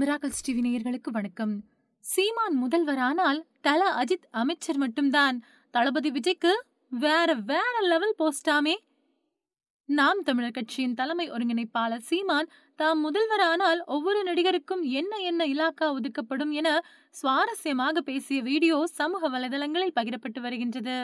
miracles TV நேயர்களுக்கு வணக்கம் சீமான் முதல்வரானால் தல அஜித் அமைச்சர் மட்டும்தான் தளபதி விஜய்க்கு வேற வேற லெவல் போஸ்டாமே நாம் தமிழர் கட்சியின் தலைமை ஒருங்கிணைப்பாளர் சீமான் தாம் முதல்வரானால் ஒவ்வொரு நடிகருக்கும் என்ன என்ன இலாக்கா ஒதுக்கப்படும் என சுவாரஸ்யமாக பேசிய வீடியோ சமூக வலைதளங்களில் பகிரப்பட்டு வருகின்றது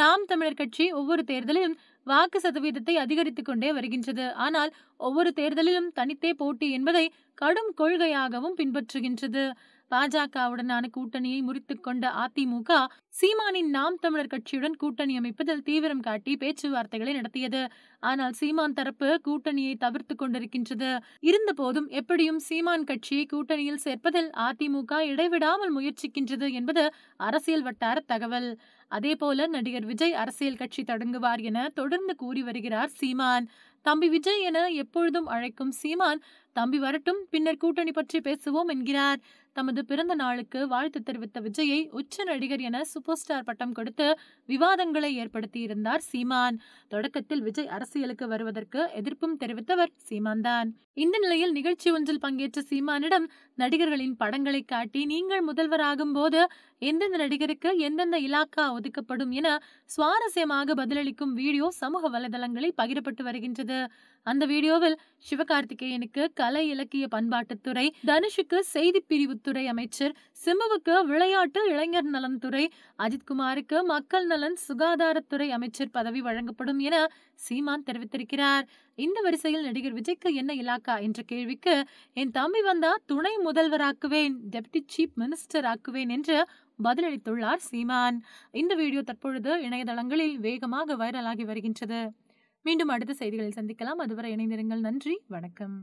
நாம் தமிழர் கட்சி ஒவ்வொரு தேர்தலிலும் வாக்கு சதவீதத்தை அதிகரித்துக் கொண்டே வருகின்றது ஆனால் ஒவ்வொரு தேர்தலிலும் தனித்தே போட்டி என்பதை கடும் கொள்கையாகவும் பின்பற்றுகின்றது பாஜகவுடனான கூட்டணியை முறித்துக் கொண்ட அதிமுக சீமானின் நாம் தமிழர் கட்சியுடன் கூட்டணி அமைப்பதில் தீவிரம் காட்டி பேச்சுவார்த்தைகளை நடத்தியது ஆனால் சீமான் தரப்பு கூட்டணியை தவிர்த்து கொண்டிருக்கின்றது இருந்த போதும் எப்படியும் சீமான் கட்சியை கூட்டணியில் சேர்ப்பதில் அதிமுக இடைவிடாமல் முயற்சிக்கின்றது என்பது அரசியல் வட்டார தகவல் அதேபோல நடிகர் விஜய் அரசியல் கட்சி தொடங்குவார் என தொடர்ந்து கூறி வருகிறார் சீமான் தம்பி விஜய் என எப்பொழுதும் அழைக்கும் சீமான் தம்பி வரட்டும் பின்னர் கூட்டணி பற்றி பேசுவோம் என்கிறார் தமது பிறந்த நாளுக்கு வாழ்த்து தெரிவித்த விஜயை உச்ச நடிகர் என சூப்பர் ஸ்டார் பட்டம் கொடுத்து விவாதங்களை ஏற்படுத்தியிருந்தார் சீமான் தொடக்கத்தில் விஜய் அரசியலுக்கு வருவதற்கு எதிர்ப்பும் தெரிவித்தவர் சீமான் தான் இந்த நிலையில் நிகழ்ச்சி ஒன்றில் பங்கேற்ற சீமானிடம் நடிகர்களின் படங்களை காட்டி நீங்கள் முதல்வராகும் போது எந்தெந்த நடிகருக்கு எந்தெந்த இலாக்கா ஒதுக்கப்படும் என சுவாரஸ்யமாக பதிலளிக்கும் வீடியோ சமூக வலைதளங்களில் பகிரப்பட்டு வருகின்றது இருந்தது அந்த வீடியோவில் சிவகார்த்திகேயனுக்கு கலை இலக்கிய பண்பாட்டுத்துறை தனுஷுக்கு செய்தி பிரிவுத்துறை அமைச்சர் சிம்முவுக்கு விளையாட்டு இளைஞர் நலன்துறை அஜித்குமாருக்கு மக்கள் நலன் சுகாதாரத்துறை அமைச்சர் பதவி வழங்கப்படும் என சீமான் தெரிவித்திருக்கிறார் இந்த வரிசையில் நடிகர் விஜய்க்கு என்ன இலாக்கா என்ற கேள்விக்கு என் தம்பி வந்தா துணை முதல்வராக்குவேன் டெப்டி சீப் மினிஸ்டர் ஆக்குவேன் என்று பதிலளித்துள்ளார் சீமான் இந்த வீடியோ தற்பொழுது இணையதளங்களில் வேகமாக வைரலாகி வருகின்றது மீண்டும் அடுத்த செய்திகளில் சந்திக்கலாம் அதுவரை இணைந்திருங்கள் நன்றி வணக்கம்